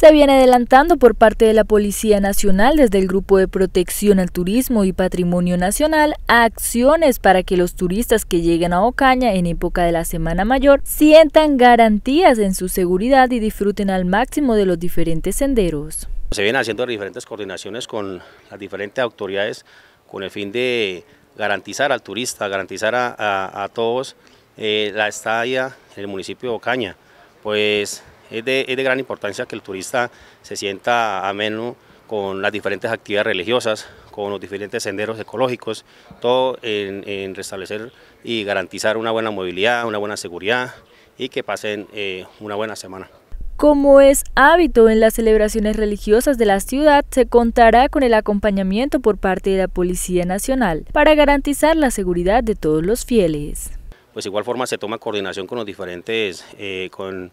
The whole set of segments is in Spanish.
se viene adelantando por parte de la Policía Nacional desde el Grupo de Protección al Turismo y Patrimonio Nacional acciones para que los turistas que lleguen a Ocaña en época de la Semana Mayor sientan garantías en su seguridad y disfruten al máximo de los diferentes senderos. Se vienen haciendo diferentes coordinaciones con las diferentes autoridades con el fin de garantizar al turista, garantizar a, todos eh, la estadía en el municipio de Ocaña. Pues es de, gran importancia que el turista se sienta ameno con las diferentes actividades religiosas, con los diferentes senderos ecológicos, todo en, restablecer y garantizar una buena movilidad, una buena seguridad y que pasen eh, una buena semana. Como es hábito en las celebraciones religiosas de la ciudad, se contará con el acompañamiento por parte de la Policía Nacional para garantizar la seguridad de todos los fieles. Pues igual forma se toma coordinación con los diferentes, eh, con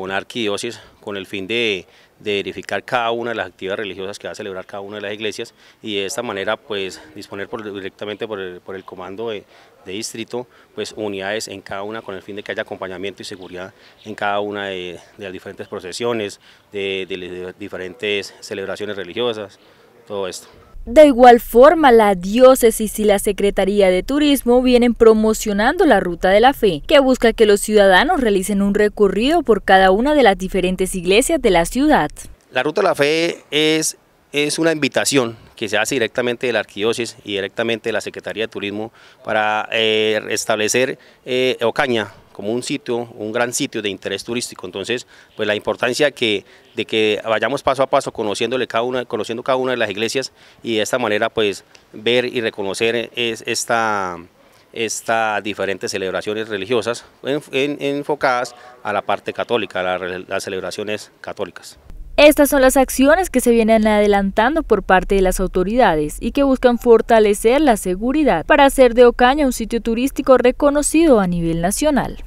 con arquidiócesis con el fin de, verificar cada una de las actividades religiosas que va a celebrar cada una de las iglesias y de esta manera pues disponer directamente por el, comando de, distrito pues unidades en cada una con el fin de que haya acompañamiento y seguridad en cada una de, de las diferentes procesiones, de las diferentes celebraciones religiosas, todo esto. De igual forma, la diócesis y la Secretaría de Turismo vienen promocionando la Ruta de la Fe, que busca que los ciudadanos realicen un recorrido por cada una de las diferentes iglesias de la ciudad. La Ruta de la Fe es, una invitación que se hace directamente de la Arquidiócesis y directamente de la Secretaría de Turismo para eh, establecer eh, Ocaña como un sitio, un gran sitio de interés turístico. Entonces, pues la importancia de que vayamos paso a paso conociéndole una, conociendo cada una de las iglesias y de esta manera pues ver y reconocer estas diferentes celebraciones religiosas enfocadas a la parte católica, a las celebraciones católicas. Estas son las acciones que se vienen adelantando por parte de las autoridades y que buscan fortalecer la seguridad para hacer de Ocaña un sitio turístico reconocido a nivel nacional.